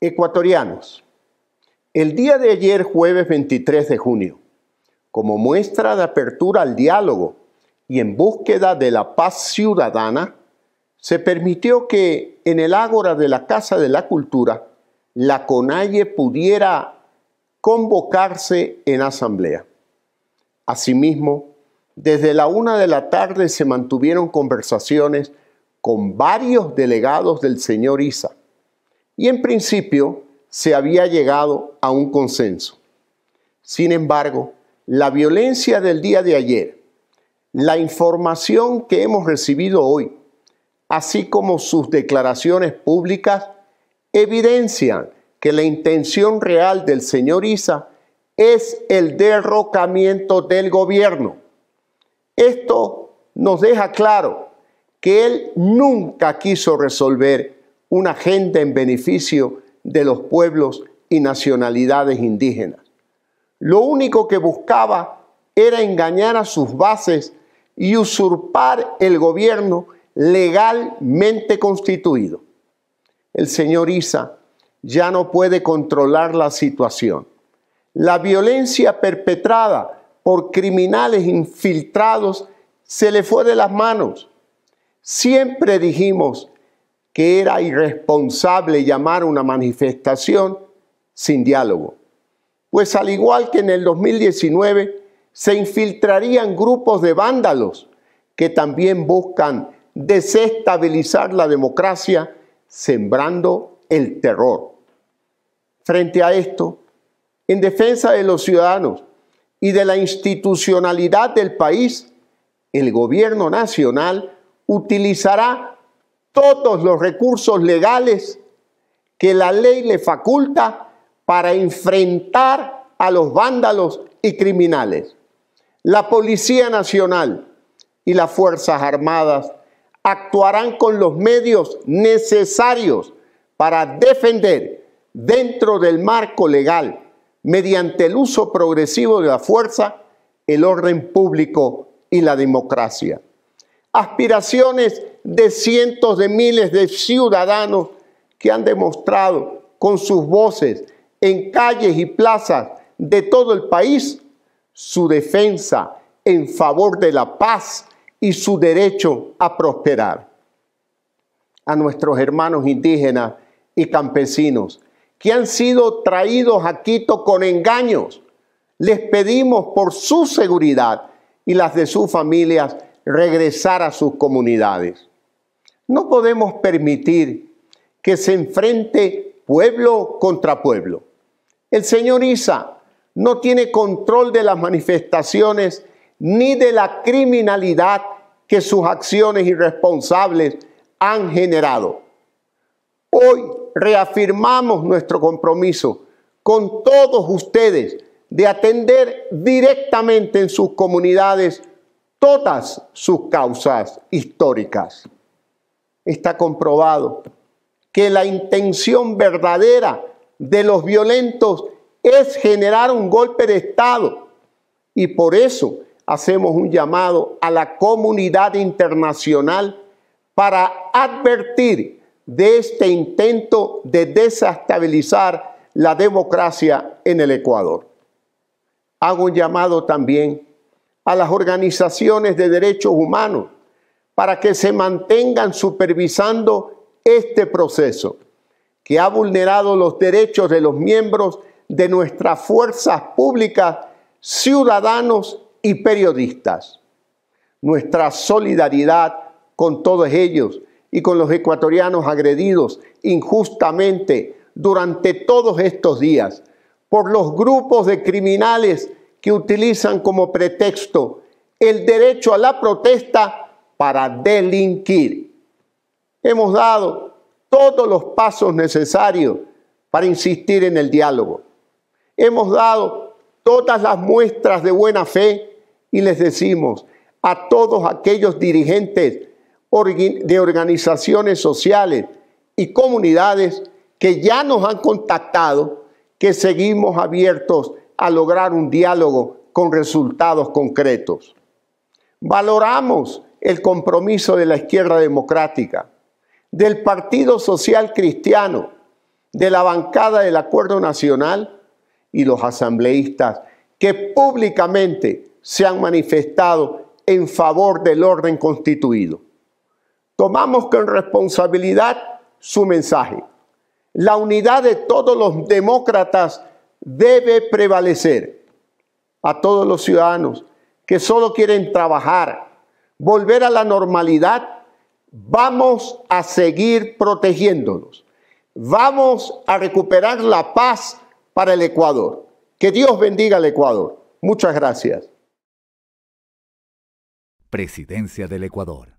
Ecuatorianos, el día de ayer, jueves 23 de junio, como muestra de apertura al diálogo y en búsqueda de la paz ciudadana, se permitió que en el ágora de la Casa de la Cultura, la CONAIE pudiera convocarse en asamblea. Asimismo, desde la una de la tarde se mantuvieron conversaciones con varios delegados del señor Isa, y en principio se había llegado a un consenso. Sin embargo, la violencia del día de ayer, la información que hemos recibido hoy, así como sus declaraciones públicas, evidencian que la intención real del señor Isa es el derrocamiento del gobierno. Esto nos deja claro que él nunca quiso resolver una agente en beneficio de los pueblos y nacionalidades indígenas. Lo único que buscaba era engañar a sus bases y usurpar el gobierno legalmente constituido. El señor Isa ya no puede controlar la situación. La violencia perpetrada por criminales infiltrados se le fue de las manos. Siempre dijimos que era irresponsable llamar una manifestación sin diálogo. Pues al igual que en el 2019, se infiltrarían grupos de vándalos que también buscan desestabilizar la democracia sembrando el terror. Frente a esto, en defensa de los ciudadanos y de la institucionalidad del país, el gobierno nacional utilizará todos los recursos legales que la ley le faculta para enfrentar a los vándalos y criminales. La Policía Nacional y las Fuerzas Armadas actuarán con los medios necesarios para defender dentro del marco legal, mediante el uso progresivo de la fuerza, el orden público y la democracia. Aspiraciones de cientos de miles de ciudadanos que han demostrado con sus voces en calles y plazas de todo el país su defensa en favor de la paz y su derecho a prosperar. A nuestros hermanos indígenas y campesinos que han sido traídos a Quito con engaños, les pedimos por su seguridad y las de sus familias regresar a sus comunidades. No podemos permitir que se enfrente pueblo contra pueblo. El señor Isa no tiene control de las manifestaciones ni de la criminalidad que sus acciones irresponsables han generado. Hoy reafirmamos nuestro compromiso con todos ustedes de atender directamente en sus comunidades todas sus causas históricas está comprobado que la intención verdadera de los violentos es generar un golpe de Estado. Y por eso hacemos un llamado a la comunidad internacional para advertir de este intento de desestabilizar la democracia en el Ecuador. Hago un llamado también a las organizaciones de derechos humanos para que se mantengan supervisando este proceso que ha vulnerado los derechos de los miembros de nuestras fuerzas públicas, ciudadanos y periodistas. Nuestra solidaridad con todos ellos y con los ecuatorianos agredidos injustamente durante todos estos días por los grupos de criminales que utilizan como pretexto el derecho a la protesta para delinquir. Hemos dado todos los pasos necesarios para insistir en el diálogo. Hemos dado todas las muestras de buena fe y les decimos a todos aquellos dirigentes de organizaciones sociales y comunidades que ya nos han contactado que seguimos abiertos a lograr un diálogo con resultados concretos. Valoramos el compromiso de la izquierda democrática, del Partido Social Cristiano, de la bancada del Acuerdo Nacional y los asambleístas que públicamente se han manifestado en favor del orden constituido. Tomamos con responsabilidad su mensaje. La unidad de todos los demócratas debe prevalecer. A todos los ciudadanos que solo quieren trabajar, volver a la normalidad, vamos a seguir protegiéndonos. Vamos a recuperar la paz para el Ecuador. Que Dios bendiga al Ecuador. Muchas gracias. Presidencia del Ecuador.